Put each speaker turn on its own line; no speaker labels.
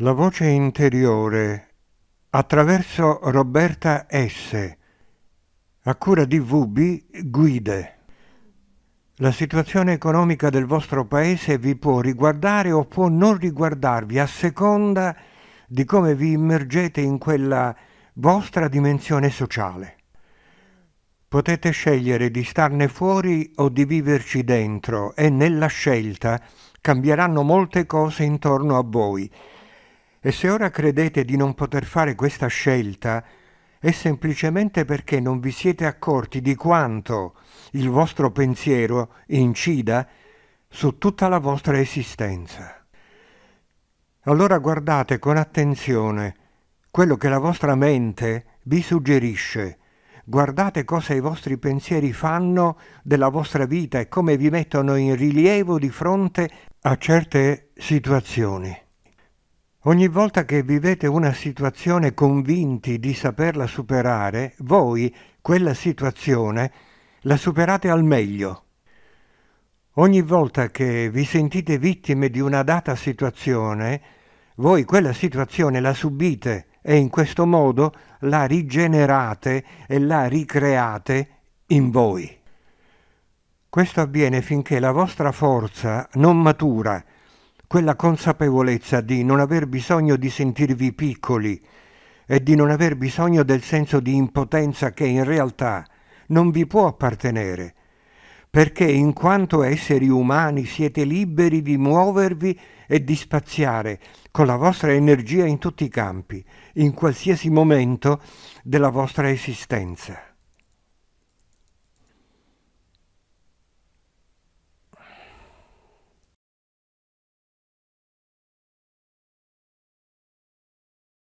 La voce interiore attraverso Roberta S. a cura di VB Guide. La situazione economica del vostro paese vi può riguardare o può non riguardarvi a seconda di come vi immergete in quella vostra dimensione sociale. Potete scegliere di starne fuori o di viverci dentro e nella scelta cambieranno molte cose intorno a voi e se ora credete di non poter fare questa scelta, è semplicemente perché non vi siete accorti di quanto il vostro pensiero incida su tutta la vostra esistenza. Allora guardate con attenzione quello che la vostra mente vi suggerisce. Guardate cosa i vostri pensieri fanno della vostra vita e come vi mettono in rilievo di fronte a certe situazioni. Ogni volta che vivete una situazione convinti di saperla superare, voi quella situazione la superate al meglio. Ogni volta che vi sentite vittime di una data situazione, voi quella situazione la subite e in questo modo la rigenerate e la ricreate in voi. Questo avviene finché la vostra forza non matura, quella consapevolezza di non aver bisogno di sentirvi piccoli e di non aver bisogno del senso di impotenza che in realtà non vi può appartenere, perché in quanto esseri umani siete liberi di muovervi e di spaziare con la vostra energia in tutti i campi, in qualsiasi momento della vostra esistenza.